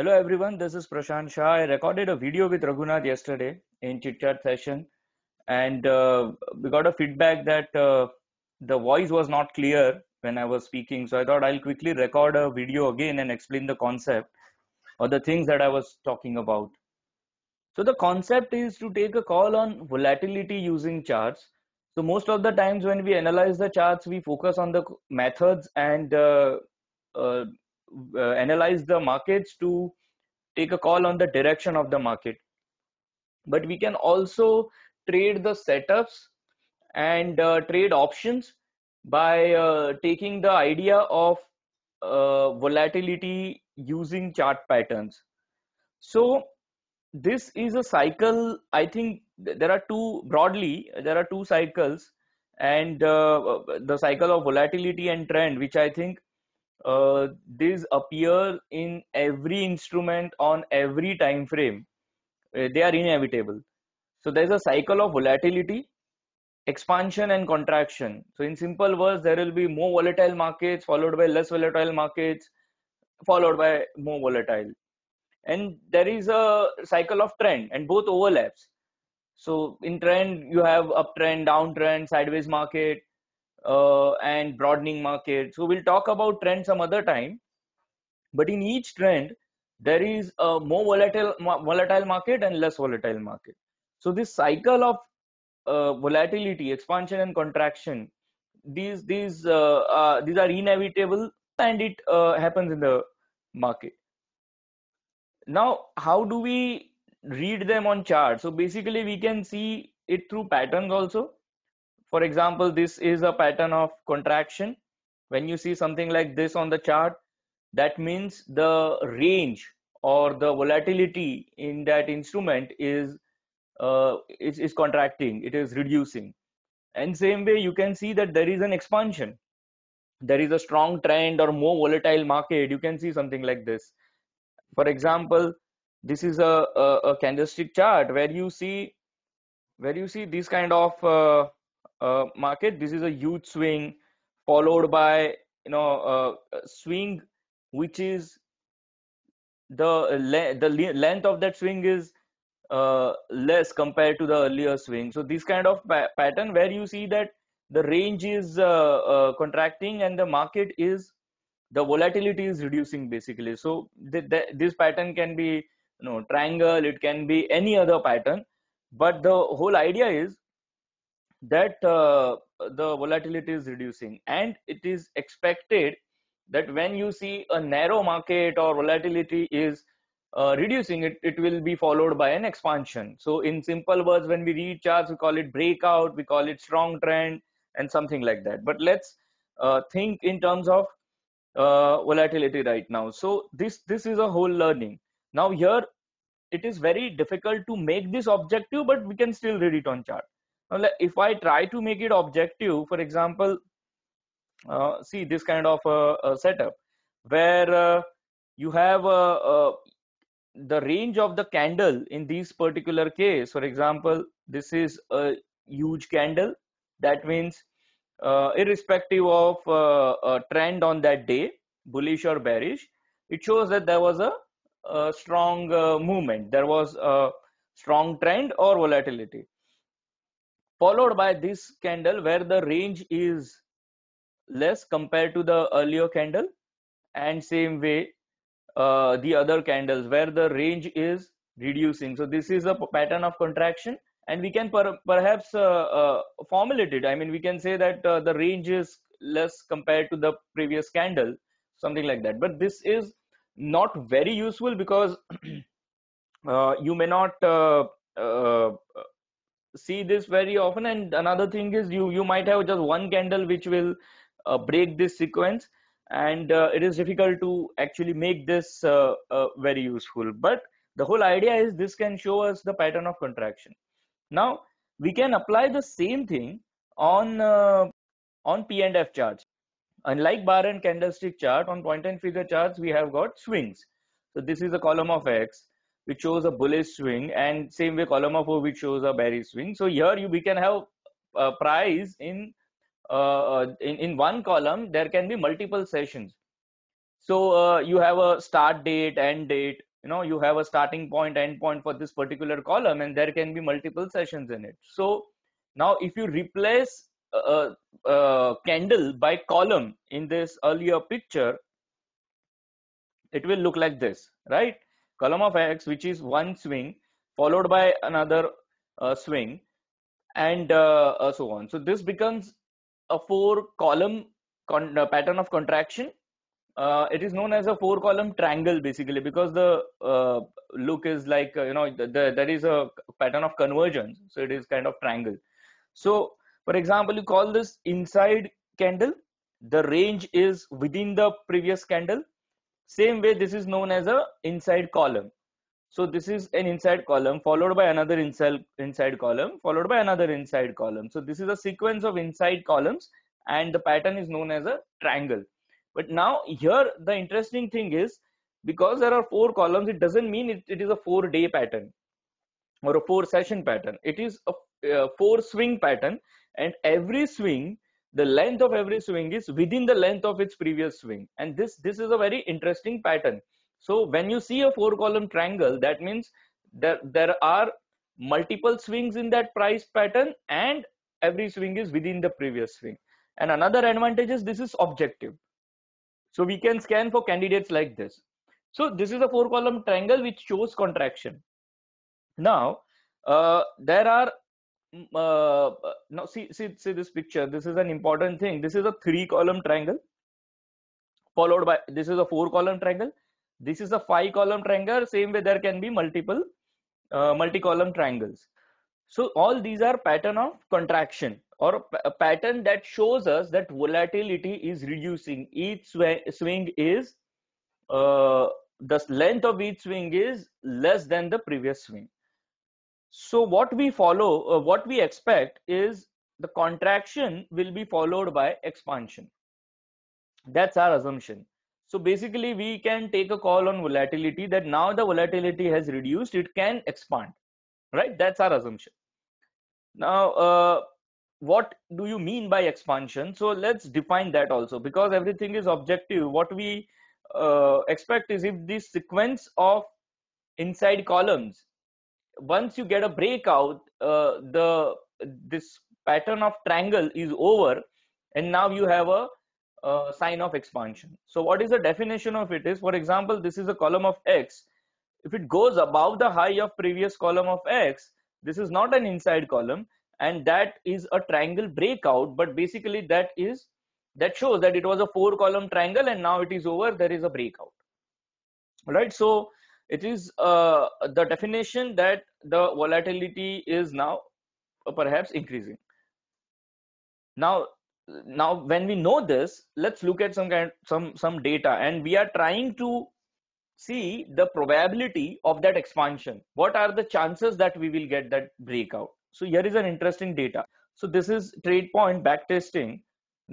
Hello everyone, this is Prashant Shah. I recorded a video with Raghunath yesterday in Chit Chat session and uh, we got a feedback that uh, the voice was not clear when I was speaking. So I thought I'll quickly record a video again and explain the concept or the things that I was talking about. So the concept is to take a call on volatility using charts. So most of the times when we analyze the charts, we focus on the methods and uh, uh, uh, analyze the markets to take a call on the direction of the market but we can also trade the setups and uh, trade options by uh, taking the idea of uh, volatility using chart patterns so this is a cycle i think there are two broadly there are two cycles and uh, the cycle of volatility and trend which i think uh, these appear in every instrument on every time frame uh, they are inevitable so there's a cycle of volatility expansion and contraction so in simple words there will be more volatile markets followed by less volatile markets followed by more volatile and there is a cycle of trend and both overlaps so in trend you have uptrend downtrend sideways market uh, and broadening market. So we'll talk about trend some other time. But in each trend, there is a more volatile volatile market and less volatile market. So this cycle of uh, volatility, expansion and contraction, these these uh, uh these are inevitable and it uh, happens in the market. Now, how do we read them on chart? So basically, we can see it through patterns also for example, this is a pattern of contraction. When you see something like this on the chart, that means the range or the volatility in that instrument is, uh, is, is contracting, it is reducing. And same way, you can see that there is an expansion. There is a strong trend or more volatile market. You can see something like this. For example, this is a, a, a candlestick chart where you see where you see this kind of uh, uh, market this is a huge swing followed by you know uh, swing which is the le- the le- length of that swing is uh, less compared to the earlier swing so this kind of pa- pattern where you see that the range is uh, uh, contracting and the market is the volatility is reducing basically so th- th- this pattern can be you know triangle it can be any other pattern but the whole idea is that uh, the volatility is reducing and it is expected that when you see a narrow market or volatility is uh, reducing it it will be followed by an expansion so in simple words when we read charts we call it breakout we call it strong trend and something like that but let's uh, think in terms of uh, volatility right now so this this is a whole learning now here it is very difficult to make this objective but we can still read it on chart now if i try to make it objective for example uh, see this kind of a, uh, a setup where uh, you have uh, uh, the range of the candle in this particular case for example this is a huge candle that means uh, irrespective of a trend on that day bullish or bearish it shows that there was a, a strong movement there was a strong trend or volatility followed by this candle where the range is less compared to the earlier candle and same way uh, the other candles where the range is reducing so this is a pattern of contraction and we can per perhaps uh, uh, formulate it i mean we can say that uh, the range is less compared to the previous candle something like that but this is not very useful because uh, you may not uh, see this very often and another thing is you you might have just one candle which will uh, break this sequence and uh, it is difficult to actually make this uh, uh very useful but the whole idea is this can show us the pattern of contraction now we can apply the same thing on uh, on p and f charts unlike bar and candlestick chart on point and figure charts we have got swings so this is a column of x which shows a bullish swing and same way column of 4 which shows a bearish swing so here you we can have a price in uh, uh, in, in one column there can be multiple sessions so uh, you have a start date end date you know you have a starting point end point for this particular column and there can be multiple sessions in it so now if you replace a, uh, a uh, candle by column in this earlier picture it will look like this right column of x which is one swing followed by another uh, swing and uh, uh so on so this becomes a four column uh, pattern of contraction uh, it is known as a four column triangle basically because the uh, look is like uh, you know the, the, that is a pattern of convergence so it is kind of triangle so for example you call this inside candle the range is within the previous candle same way, this is known as a inside column. So this is an inside column followed by another inside, inside column followed by another inside column. So this is a sequence of inside columns and the pattern is known as a triangle. But now here the interesting thing is because there are four columns, it doesn't mean it, it is a four day pattern or a four session pattern. It is a, a four swing pattern and every swing the length of every swing is within the length of its previous swing and this this is a very interesting pattern so when you see a four column triangle that means there there are multiple swings in that price pattern and every swing is within the previous swing and another advantage is this is objective so we can scan for candidates like this so this is a four column triangle which shows contraction now uh, there are Mm, uh, uh, now see see see this picture this is an important thing this is a three column triangle followed by this is a four column triangle this is a five column triangle same way there can be multiple uh, multi column triangles so all these are pattern of contraction or a pattern that shows us that volatility is reducing each swing is uh, the length of each swing is less than the previous swing so what we follow, uh, what we expect is the contraction will be followed by expansion. That's our assumption. So basically we can take a call on volatility that now the volatility has reduced, it can expand, right? That's our assumption. Now, uh, what do you mean by expansion? So let's define that also because everything is objective. What we uh, expect is if the sequence of inside columns once you get a breakout uh, the this pattern of triangle is over and now you have a, a sign of expansion so what is the definition of it is for example this is a column of x if it goes above the high of previous column of x this is not an inside column and that is a triangle breakout but basically that is that shows that it was a four column triangle and now it is over there is a breakout all right so it is uh, the definition that the volatility is now uh, perhaps increasing now now when we know this let's look at some kind some some data and we are trying to see the probability of that expansion what are the chances that we will get that breakout so here is an interesting data so this is trade point back testing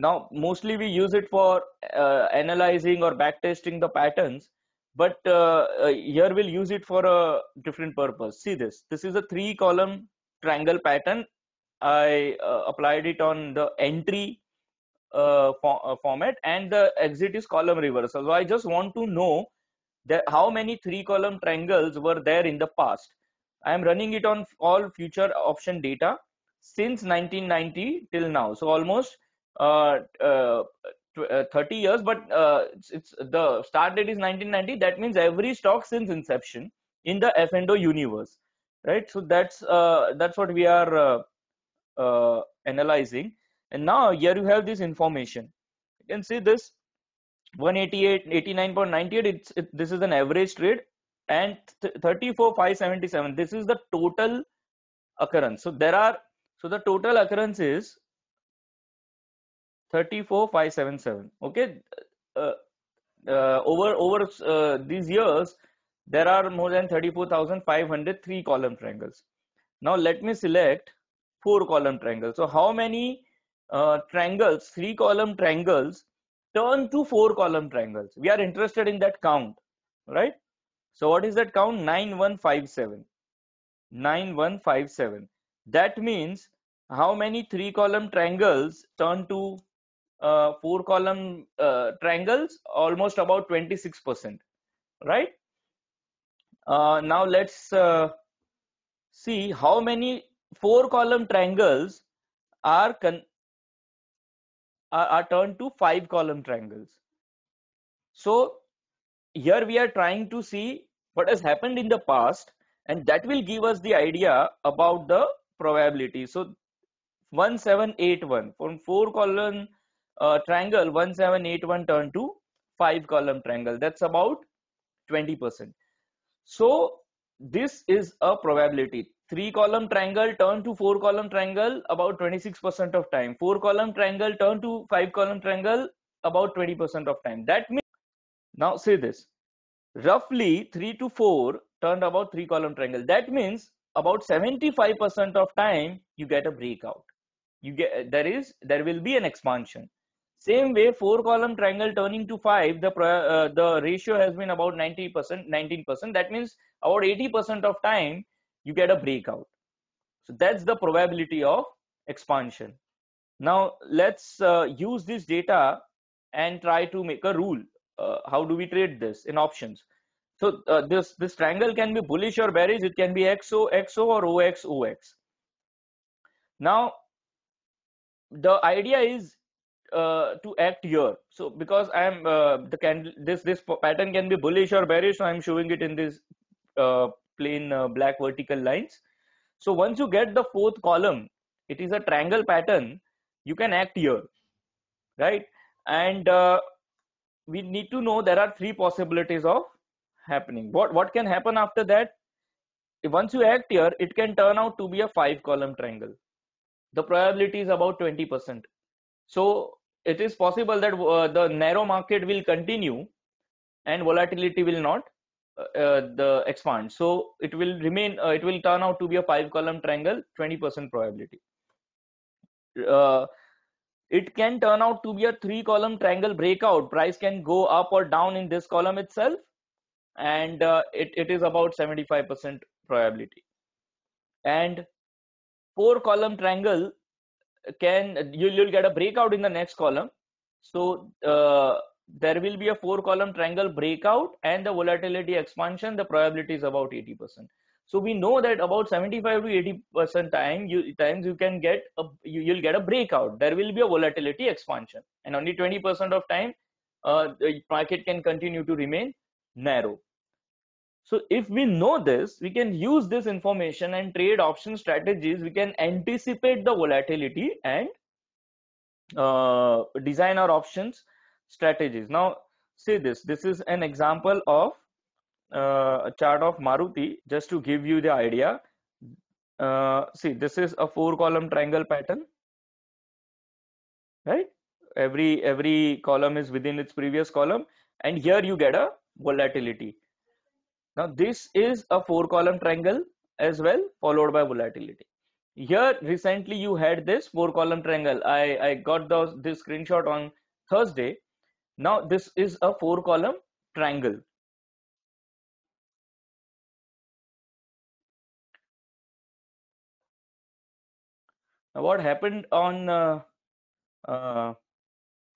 now mostly we use it for uh, analyzing or back testing the patterns but uh, uh, here we'll use it for a different purpose see this this is a three column triangle pattern i uh, applied it on the entry for, format and the exit is column reversal so i just want to know that how many three column triangles were there in the past i am running it on all future option data since 1990 till now so almost uh, uh, uh, 30 years but uh, it's, it's, the start date is 1990 that means every stock since inception in the F&O universe right so that's uh, that's what we are uh, uh, analyzing and now here you have this information you can see this 188 89.98 it's it, this is an average trade and th 34 577 this is the total occurrence so there are so the total occurrence is 34577 okay uh, uh, over over uh, these years there are more than 34503 column triangles now let me select four column triangles so how many uh, triangles three column triangles turn to four column triangles we are interested in that count right so what is that count 9157 9157 that means how many three column triangles turn to uh, four column uh, triangles almost about 26% right uh, now let's uh, see how many four column triangles are con are, are turned to five column triangles so here we are trying to see what has happened in the past and that will give us the idea about the probability so 1781 from four column uh, triangle 1781 turn to five column triangle that's about 20% so this is a probability three column triangle turn to four column triangle about 26% of time four column triangle turn to five column triangle about 20% of time that means now say this roughly 3 to 4 turned about three column triangle that means about 75% of time you get a breakout you get there is there will be an expansion same way, four column triangle turning to five, the, uh, the ratio has been about 90%, 19%. That means about 80% of time you get a breakout. So that's the probability of expansion. Now let's uh, use this data and try to make a rule. Uh, how do we trade this in options? So uh, this, this triangle can be bullish or bearish. It can be XO, XO or OX, OX. Now the idea is uh, to act here so because i am uh, the can this this pattern can be bullish or bearish so i'm showing it in this uh, plain uh, black vertical lines so once you get the fourth column it is a triangle pattern you can act here right and uh, we need to know there are three possibilities of happening what what can happen after that once you act here it can turn out to be a five column triangle the probability is about 20 percent so it is possible that uh, the narrow market will continue and volatility will not uh, uh the expand so it will remain uh, it will turn out to be a five column triangle 20% probability uh, it can turn out to be a three column triangle breakout price can go up or down in this column itself and uh, it, it is about 75% probability and four column triangle can you, will get a breakout in the next column so uh, there will be a four column triangle breakout and the volatility expansion the probability is about 80 percent so we know that about 75 to 80 percent time you times you can get a you, will get a breakout there will be a volatility expansion and only 20 percent of time uh, the market can continue to remain narrow so if we know this, we can use this information and trade option strategies. We can anticipate the volatility and uh, design our options strategies. Now see this, this is an example of uh, a chart of Maruti just to give you the idea. Uh, see, this is a four column triangle pattern, right? Every, every column is within its previous column and here you get a volatility now this is a four column triangle as well followed by volatility. Here recently you had this four column triangle. I, I got those, this screenshot on Thursday. Now this is a four column triangle. Now what happened on uh, uh,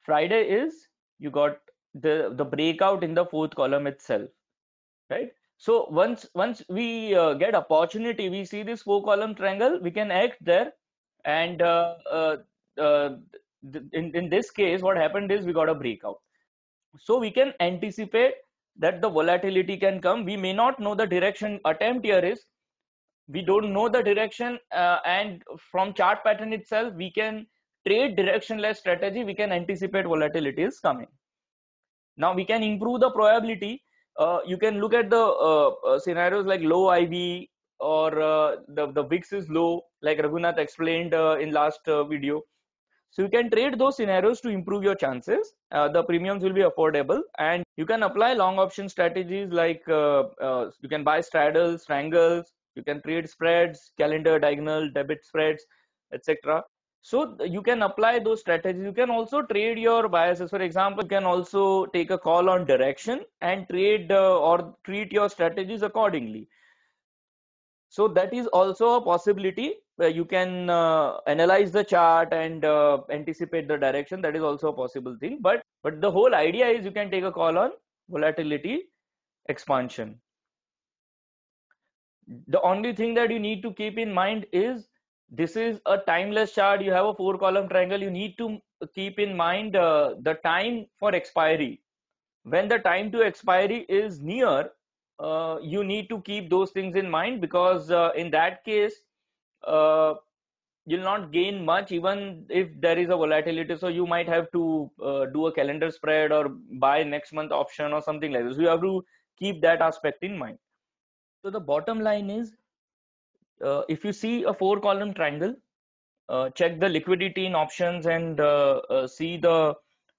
Friday is you got the, the breakout in the fourth column itself, right? so once once we uh, get opportunity we see this four column triangle we can act there and uh, uh, uh in, in this case what happened is we got a breakout so we can anticipate that the volatility can come we may not know the direction attempt here is we don't know the direction uh, and from chart pattern itself we can trade directionless strategy we can anticipate volatility is coming now we can improve the probability uh, you can look at the uh, uh scenarios like low IV or uh, the, the VIX is low, like Raghunath explained uh, in last video. So you can trade those scenarios to improve your chances. the premiums will be affordable and you can apply long option strategies like you can buy straddles, strangles, you can trade spreads, calendar, diagonal, debit spreads, etc so you can apply those strategies you can also trade your biases for example you can also take a call on direction and trade uh, or treat your strategies accordingly so that is also a possibility where you can uh, analyze the chart and uh, anticipate the direction that is also a possible thing but but the whole idea is you can take a call on volatility expansion the only thing that you need to keep in mind is this is a timeless chart you have a four column triangle you need to keep in mind uh, the time for expiry when the time to expiry is near uh, you need to keep those things in mind because uh, in that case uh, you'll not gain much even if there is a volatility so you might have to uh, do a calendar spread or buy next month option or something like this you have to keep that aspect in mind so the bottom line is uh, if you see a four column triangle, uh, check the liquidity in options and uh, uh, see the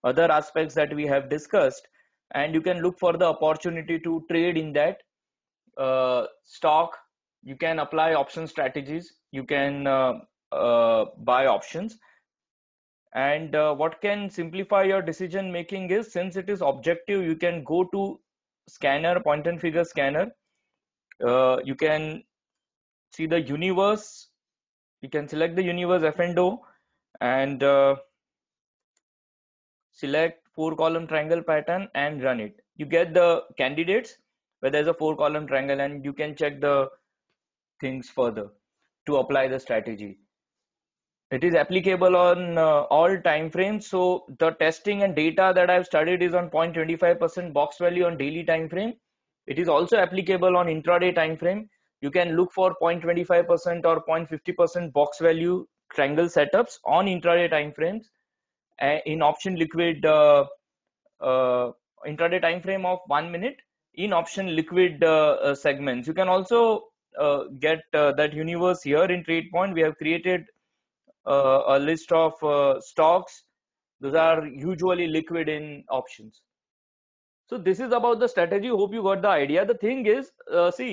other aspects that we have discussed. And you can look for the opportunity to trade in that uh, stock. You can apply option strategies. You can uh, buy options. And what can simplify your decision making is since it is objective, you can go to scanner, point and figure scanner. you can see the universe you can select the universe fndo and uh, select four column triangle pattern and run it you get the candidates where there's a four column triangle and you can check the things further to apply the strategy it is applicable on uh, all time frames so the testing and data that i've studied is on 0.25% box value on daily time frame it is also applicable on intraday time frame you can look for 0.25% or 0.50% box value triangle setups on intraday time frames in option liquid uh, uh, intraday time frame of one minute in option liquid uh, uh segments you can also uh, get uh, that universe here in trade point we have created a list of stocks those are usually liquid in options so this is about the strategy hope you got the idea the thing is see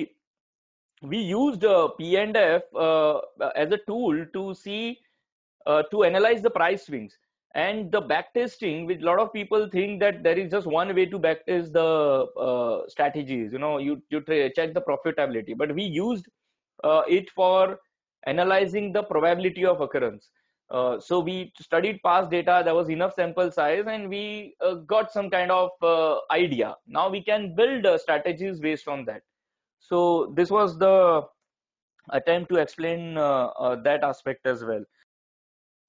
we used uh, P&F uh, as a tool to see, uh, to analyze the price swings. And the backtesting, which a lot of people think that there is just one way to backtest the uh, strategies, you know, you, you check the profitability. But we used uh, it for analyzing the probability of occurrence. Uh, so we studied past data, there was enough sample size, and we got some kind of idea. Now we can build strategies based on that so this was the attempt to explain uh, uh, that aspect as well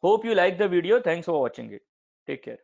hope you like the video thanks for watching it take care